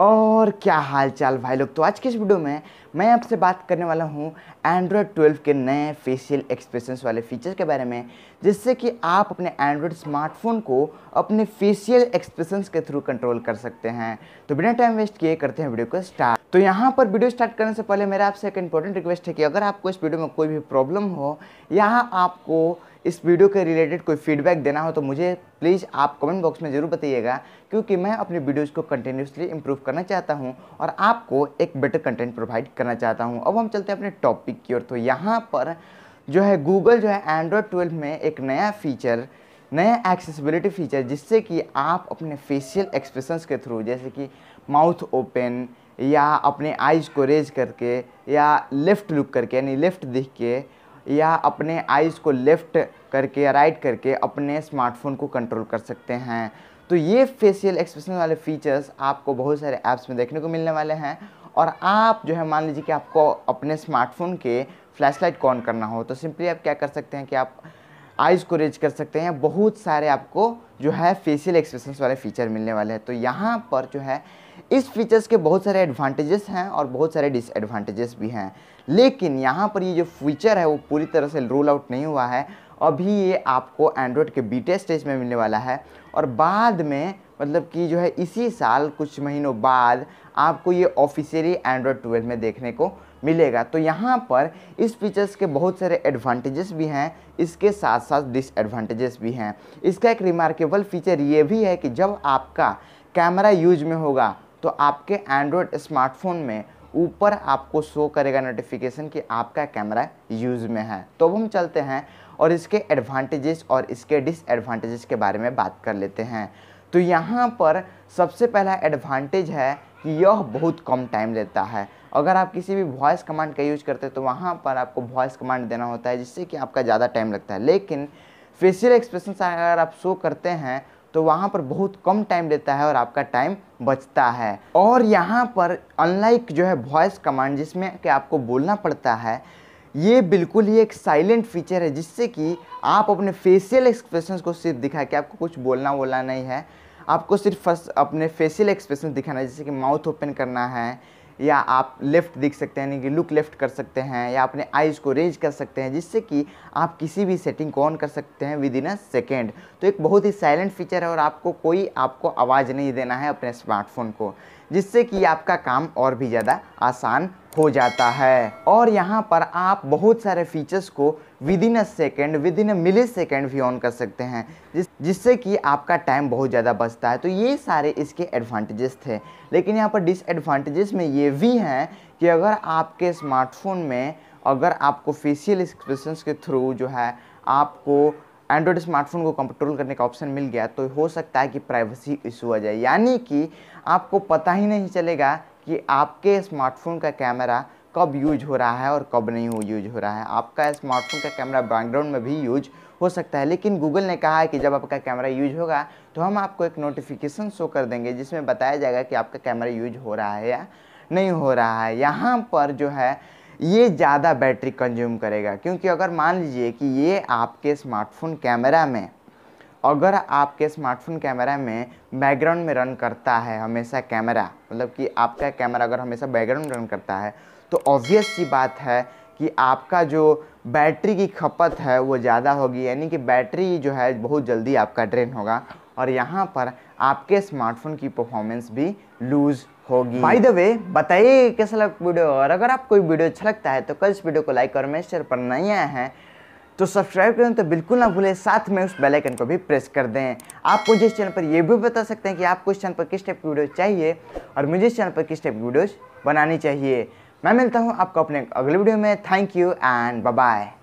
और क्या हाल चाल भाई लोग तो आज के इस वीडियो में मैं आपसे बात करने वाला हूँ एंड्रॉयड 12 के नए फेशियल एक्सप्रेशंस वाले फीचर के बारे में जिससे कि आप अपने एंड्रॉयड स्मार्टफोन को अपने फेशियल एक्सप्रेशंस के थ्रू कंट्रोल कर सकते हैं तो बिना टाइम वेस्ट किए करते हैं वीडियो को स्टार्ट तो यहाँ पर वीडियो स्टार्ट करने से पहले मेरा आपसे एक इंपॉर्टेंट रिक्वेस्ट है कि अगर आपको इस वीडियो में कोई भी प्रॉब्लम हो या आपको इस वीडियो के रिलेटेड कोई फीडबैक देना हो तो मुझे प्लीज़ आप कमेंट बॉक्स में ज़रूर बताइएगा क्योंकि मैं अपने वीडियोस को कंटिन्यूसली इम्प्रूव करना चाहता हूँ और आपको एक बेटर कंटेंट प्रोवाइड करना चाहता हूँ अब हम चलते हैं अपने टॉपिक की ओर तो यहाँ पर जो है गूगल जो है एंड्रॉयड ट्वेल्व में एक नया फीचर नया एक्सेसिबिलिटी फीचर जिससे कि आप अपने फेशियल एक्सप्रेशन के थ्रू जैसे कि माउथ ओपन या अपने आइज़ को रेज करके या लेफ़्ट लुक करके यानी लेफ़्ट दिख के या अपने आइज़ को लेफ़्ट करके या राइट करके अपने स्मार्टफोन को कंट्रोल कर सकते हैं तो ये फेशियल एक्सप्रेशन वाले फीचर्स आपको बहुत सारे ऐप्स में देखने को मिलने वाले हैं और आप जो है मान लीजिए कि आपको अपने स्मार्टफोन के फ्लैश लाइट ऑन करना हो तो सिंपली आप क्या कर सकते हैं कि आप आइज़ को रेज कर सकते हैं बहुत सारे आपको जो है फेशियल एक्सप्रेशन वाले फीचर मिलने वाले हैं तो यहाँ पर जो है इस फीचर्स के बहुत सारे एडवांटेजेस हैं और बहुत सारे डिसएडवांटेजेस भी हैं लेकिन यहाँ पर ये जो फीचर है वो पूरी तरह से रोल आउट नहीं हुआ है अभी ये आपको एंड्रॉयड के बीटे स्टेज में मिलने वाला है और बाद में मतलब कि जो है इसी साल कुछ महीनों बाद आपको ये ऑफिशियली एंड्रॉयड ट्वेल्व में देखने को मिलेगा तो यहाँ पर इस फीचर्स के बहुत सारे एडवांटेजेस भी हैं इसके साथ साथ डिसएडवांटेजेस भी हैं इसका एक रिमार्केबल फीचर ये भी है कि जब आपका कैमरा यूज में होगा तो आपके एंड्रॉयड स्मार्टफोन में ऊपर आपको शो करेगा नोटिफिकेशन कि आपका कैमरा यूज़ में है तो अब हम चलते हैं और इसके एडवांटेजेस और इसके डिसएडवांटेजेस के बारे में बात कर लेते हैं तो यहाँ पर सबसे पहला एडवांटेज है कि यह बहुत कम टाइम लेता है अगर आप किसी भी वॉइस कमांड का यूज़ करते हैं तो वहाँ पर आपको वॉइस कमांड देना होता है जिससे कि आपका ज़्यादा टाइम लगता है लेकिन फेशियल एक्सप्रेशन अगर आप शो करते हैं तो वहाँ पर बहुत कम टाइम लेता है और आपका टाइम बचता है और यहाँ पर अनलाइक जो है वॉइस कमांड जिसमें कि आपको बोलना पड़ता है ये बिल्कुल ही एक साइलेंट फीचर है जिससे कि आप अपने फेशियल एक्सप्रेशन को सिर्फ दिखा के आपको कुछ बोलना वोलना नहीं है आपको सिर्फ अपने फेशियल एक्सप्रेशन दिखाना है जैसे कि माउथ ओपन करना है या आप लेफ़्ट देख सकते हैं यानी कि लुक लेफ़्ट कर सकते हैं या अपने आइज़ को रेज कर सकते हैं जिससे कि आप किसी भी सेटिंग को ऑन कर सकते हैं विद इन अ सेकेंड तो एक बहुत ही साइलेंट फीचर है और आपको कोई आपको आवाज़ नहीं देना है अपने स्मार्टफोन को जिससे कि आपका काम और भी ज़्यादा आसान हो जाता है और यहाँ पर आप बहुत सारे फीचर्स को within a second within a millisecond भी ऑन कर सकते हैं जिस जिससे कि आपका टाइम बहुत ज़्यादा बचता है तो ये सारे इसके एडवांटेजेस थे लेकिन यहाँ पर डिसएडवांटेजेस में ये भी हैं कि अगर आपके स्मार्टफोन में अगर आपको फेशियल एक्सप्रेशन के थ्रू जो है आपको एंड्रॉयड स्मार्टफोन को कंट्रोल करने का ऑप्शन मिल गया तो हो सकता है कि प्राइवेसी इशू आ जाए यानी कि आपको पता ही नहीं चलेगा कि आपके स्मार्टफोन का कैमरा कब यूज हो रहा है और कब नहीं यूज हो रहा है आपका स्मार्टफोन का कैमरा बैकग्राउंड में भी यूज हो सकता है लेकिन गूगल ने कहा है कि जब आपका कैमरा यूज होगा तो हम आपको एक नोटिफिकेशन शो कर देंगे जिसमें बताया जाएगा कि आपका कैमरा यूज हो रहा है या नहीं हो रहा है यहाँ पर जो है ये ज़्यादा बैटरी कंज्यूम करेगा क्योंकि अगर मान लीजिए कि ये आपके स्मार्टफोन कैमरा में अगर आपके स्मार्टफोन कैमरा में बैकग्राउंड में रन करता है हमेशा कैमरा मतलब कि आपका कैमरा अगर हमेशा बैकग्राउंड रन करता है तो ऑब्वियस सी बात है कि आपका जो बैटरी की खपत है वो ज़्यादा होगी यानी कि बैटरी जो है बहुत जल्दी आपका ड्रेन होगा और यहाँ पर आपके स्मार्टफोन की परफॉर्मेंस भी लूज होगी बाय द वे बताइए कैसा लग वीडियो और अगर आपको वीडियो अच्छा लगता है तो कल इस वीडियो को लाइक और मेरे चैनल पर नहीं आए हैं तो सब्सक्राइब करें तो बिल्कुल ना भूलें साथ में उस बेल आइकन को भी प्रेस कर दें आप मुझे इस चैनल पर यह भी बता सकते हैं कि आपको इस चैनल पर किस टाइप की वीडियो चाहिए और मुझे इस चैनल पर किस टाइप की वीडियोज़ बनानी चाहिए मैं मिलता हूँ आपको अपने अगले वीडियो में थैंक यू एंड बाय